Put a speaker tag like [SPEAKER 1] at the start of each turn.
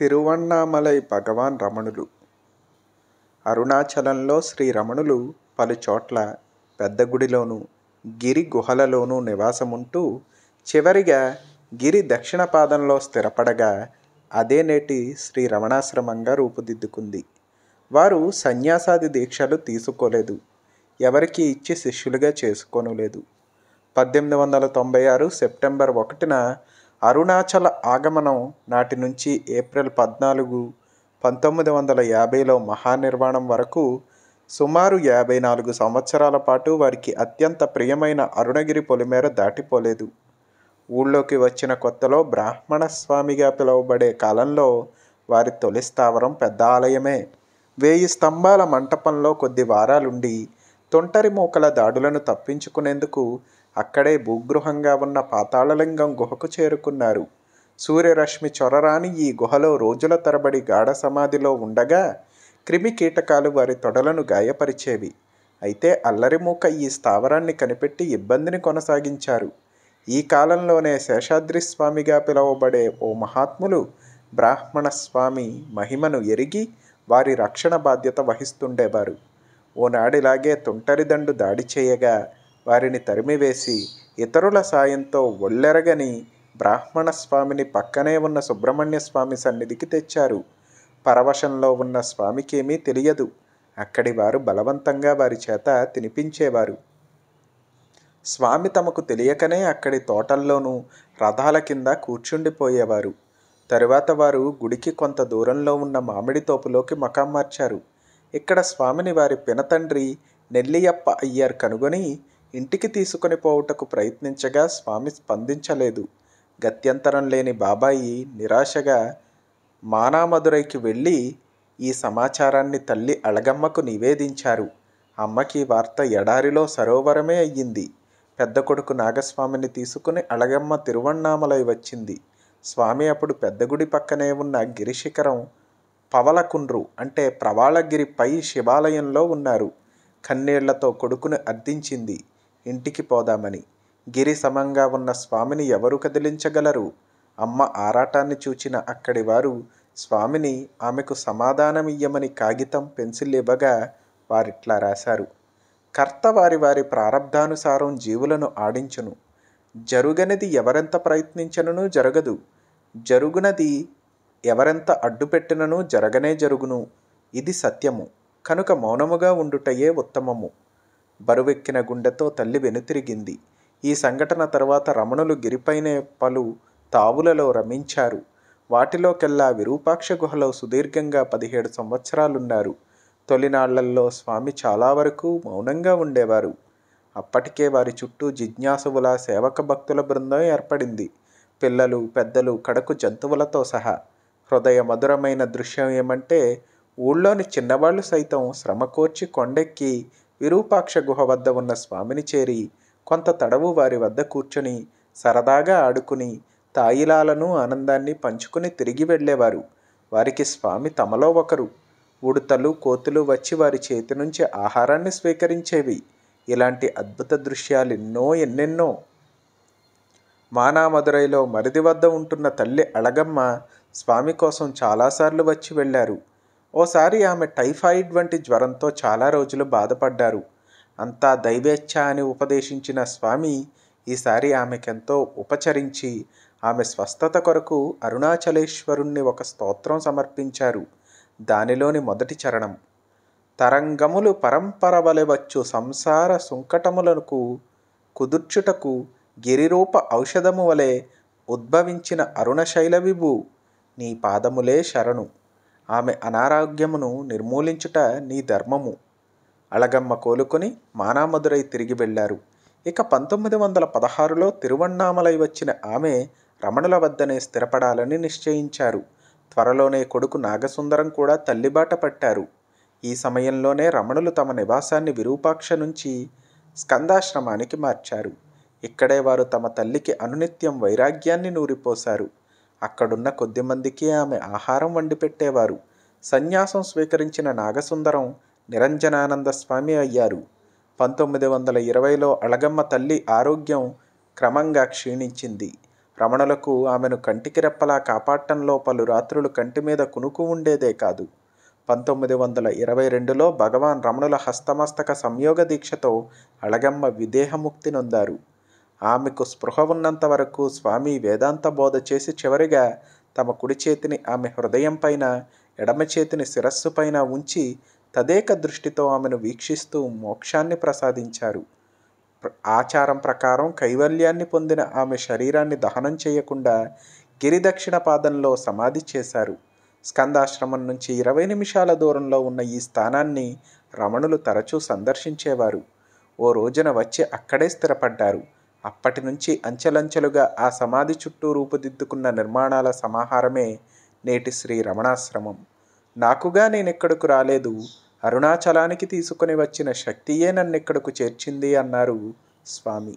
[SPEAKER 1] తిరువన్నామలై భగవాన్ రమణులు అరుణాచలంలో శ్రీ రమణులు పలుచోట్ల పెద్ద గుడిలోనూ గిరి గుహలలోనూ నివాసముంటూ చివరిగా గిరి దక్షిణ పాదంలో స్థిరపడగా అదే నేటి శ్రీ రమణాశ్రమంగా రూపుదిద్దుకుంది వారు సన్యాసాది దీక్షలు తీసుకోలేదు ఎవరికి ఇచ్చి శిష్యులుగా చేసుకోనులేదు పద్దెనిమిది వందల తొంభై ఆరు సెప్టెంబర్ ఒకటిన అరుణాచల ఆగమనం నాటి నుంచి ఏప్రిల్ పద్నాలుగు పంతొమ్మిది వందల యాభైలో మహానిర్వాణం వరకు సుమారు యాభై నాలుగు సంవత్సరాల పాటు వారికి అత్యంత ప్రియమైన అరుణగిరి పొలిమేర దాటిపోలేదు ఊళ్ళోకి వచ్చిన కొత్తలో బ్రాహ్మణ స్వామిగా పిలువబడే కాలంలో వారి తొలి స్థావరం పెద్ద ఆలయమే వేయి స్తంభాల మంటపంలో కొద్ది వారాలుండి తొంటరి మూకల దాడులను తప్పించుకునేందుకు అక్కడే భూగృహంగా ఉన్న పాతాళలింగం గుహకు చేరుకున్నారు సూర్యరశ్మి చొరరాని ఈ గుహలో రోజుల తరబడి గాఢ సమాధిలో ఉండగా క్రిమి కీటకాలు వారి తొడలను గాయపరిచేవి అయితే అల్లరిమూక ఈ స్థావరాన్ని కనిపెట్టి ఇబ్బందిని కొనసాగించారు ఈ కాలంలోనే శేషాద్రి స్వామిగా పిలువబడే ఓ మహాత్ములు బ్రాహ్మణ స్వామి మహిమను ఎరిగి వారి రక్షణ బాధ్యత వహిస్తుండేవారు ఓనాడిలాగే తుంటరిదండు దాడి చేయగా వారిని తరిమివేసి ఇతరుల సాయంతో ఒళ్ళెరగని బ్రాహ్మణ స్వామిని పక్కనే ఉన్న సుబ్రహ్మణ్య స్వామి సన్నిధికి తెచ్చారు పరవశంలో ఉన్న స్వామికేమీ తెలియదు అక్కడి వారు బలవంతంగా వారి చేత తినిపించేవారు స్వామి తమకు తెలియకనే అక్కడి తోటల్లోనూ రథాల కింద కూర్చుండిపోయేవారు తరువాత వారు గుడికి కొంత దూరంలో ఉన్న మామిడి తోపులోకి మకాం మార్చారు ఇక్కడ స్వామిని వారి పినతండ్రి నెల్లియప్ప అయ్యారు కనుగొని ఇంటికి తీసుకుని పోవుటకు ప్రయత్నించగా స్వామి స్పందించలేదు గత్యంతరం లేని బాబాయి నిరాశగా మానామధురైకి వెళ్ళి ఈ సమాచారాన్ని తల్లి అళగమ్మకు నివేదించారు అమ్మకి వార్త ఎడారిలో సరోవరమే అయ్యింది పెద్ద కొడుకు నాగస్వామిని తీసుకుని అళగమ్మ తిరువన్నామలై వచ్చింది స్వామి అప్పుడు పెద్దగుడి పక్కనే ఉన్న గిరిశిఖరం పవలకుండ్రు అంటే పై శివాలయంలో ఉన్నారు కన్నీళ్లతో కొడుకును అర్థించింది ఇంటికి పోదామని గిరి సమంగా ఉన్న స్వామిని ఎవరు కదిలించగలరు అమ్మ ఆరాటాన్ని చూచిన అక్కడి వారు స్వామిని ఆమెకు సమాధానమియ్యమని కాగితం పెన్సిల్ ఇవ్వగా వారిట్లా రాశారు కర్త వారి వారి ప్రారంధానుసారం జీవులను ఆడించును జరుగనిది ఎవరెంత ప్రయత్నించననూ జరగదు జరుగునది ఎవరెంత అడ్డుపెట్టిననూ జరగనే జరుగును ఇది సత్యము కనుక మౌనముగా ఉండుటయే ఉత్తమము బరువెక్కిన గుండెతో తల్లి వెనుతిరిగింది ఈ సంఘటన తర్వాత రమణులు గిరిపైనే పలు తావులలో రమించారు వాటిలోకెల్లా విరూపాక్ష గుహలో సుదీర్ఘంగా పదిహేడు సంవత్సరాలున్నారు తొలినాళ్లల్లో స్వామి చాలా వరకు మౌనంగా ఉండేవారు అప్పటికే వారి చుట్టూ జిజ్ఞాసువుల సేవక భక్తుల బృందం ఏర్పడింది పిల్లలు పెద్దలు కడకు జంతువులతో సహా హృదయ మధురమైన దృశ్యం ఏమంటే ఊళ్ళోని చిన్నవాళ్ళు సైతం శ్రమకోర్చి కొండెక్కి విరూపాక్ష గుహ వద్ద ఉన్న స్వామిని చేరి కొంత తడవు వారి వద్ద కూర్చొని సరదాగా ఆడుకుని తాయిలాలను ఆనందాన్ని పంచుకుని తిరిగి వెళ్ళేవారు వారికి స్వామి తమలో ఒకరు ఉడతలు కోతులు వచ్చి వారి చేతి నుంచి ఆహారాన్ని స్వీకరించేవి ఇలాంటి అద్భుత దృశ్యాలు ఎన్నో ఎన్నెన్నో మానామధురైలో మరిది వద్ద ఉంటున్న తల్లి అళగమ్మ స్వామి కోసం చాలాసార్లు వచ్చి వెళ్ళారు ఓసారి ఆమె టైఫాయిడ్ వంటి జ్వరంతో చాలా రోజులు బాధపడ్డారు అంతా దైవేచ్ఛ అని ఉపదేశించిన స్వామి ఈసారి ఆమెకెంతో ఉపచరించి ఆమె స్వస్థత కొరకు అరుణాచలేశ్వరుణ్ణి ఒక స్తోత్రం సమర్పించారు దానిలోని మొదటి చరణం తరంగములు పరంపర వలెవచ్చు సంసార సుంకటములకు కుదుర్చుటకు గిరిరూప ఔషధము వలె ఉద్భవించిన అరుణశైల విభు నీ పాదములే శరణు ఆమె అనారోగ్యమును నిర్మూలించుట నీ ధర్మము అలగమ్మ కోలుకొని మానామధురై తిరిగి వెళ్ళారు ఇక పంతొమ్మిది వందల పదహారులో తిరువణ్ణామలై వచ్చిన ఆమె రమణుల వద్దనే స్థిరపడాలని నిశ్చయించారు త్వరలోనే కొడుకు నాగసుందరం కూడా తల్లిబాట పట్టారు ఈ సమయంలోనే రమణులు తమ నివాసాన్ని విరూపాక్ష నుంచి స్కందాశ్రమానికి మార్చారు ఇక్కడే వారు తమ తల్లికి అనునిత్యం వైరాగ్యాన్ని నూరిపోశారు అక్కడున్న కొద్దిమందికి ఆమె ఆహారం వండి పెట్టేవారు సన్యాసం స్వీకరించిన నాగసుందరం నిరంజనానంద స్వామి అయ్యారు పంతొమ్మిది వందల ఇరవైలో అళగమ్మ తల్లి ఆరోగ్యం క్రమంగా క్షీణించింది రమణులకు ఆమెను కంటికి రెప్పలా కాపాడటంలో పలు రాత్రులు కంటి మీద కునుకు ఉండేదే కాదు పంతొమ్మిది వందల ఇరవై రెండులో భగవాన్ రమణుల హస్తమస్తక సంయోగ దీక్షతో అళగమ్మ విదేహముక్తి నొందారు ఆమెకు స్పృహ ఉన్నంత వరకు స్వామి వేదాంత బోధ చేసి చివరిగా తమ కుడి చేతిని ఆమె హృదయం పైన ఎడమ చేతిని శిరస్సు పైన ఉంచి తదేక దృష్టితో ఆమెను వీక్షిస్తూ మోక్షాన్ని ప్రసాదించారు ఆచారం ప్రకారం కైవల్యాన్ని పొందిన ఆమె శరీరాన్ని దహనం చేయకుండా గిరిదక్షిణ పాదంలో సమాధి చేశారు స్కందాశ్రమం నుంచి ఇరవై నిమిషాల దూరంలో ఉన్న ఈ స్థానాన్ని రమణులు తరచూ సందర్శించేవారు ఓ రోజున వచ్చి అక్కడే స్థిరపడ్డారు అప్పటి నుంచి అంచెలంచెలుగా ఆ సమాధి చుట్టూ రూపుదిద్దుకున్న నిర్మాణాల సమాహారమే నేటి శ్రీ రమణాశ్రమం నాకుగా నేనెక్కడకు రాలేదు అరుణాచలానికి తీసుకుని వచ్చిన శక్తియే నన్నెక్కడకు చేర్చింది అన్నారు స్వామి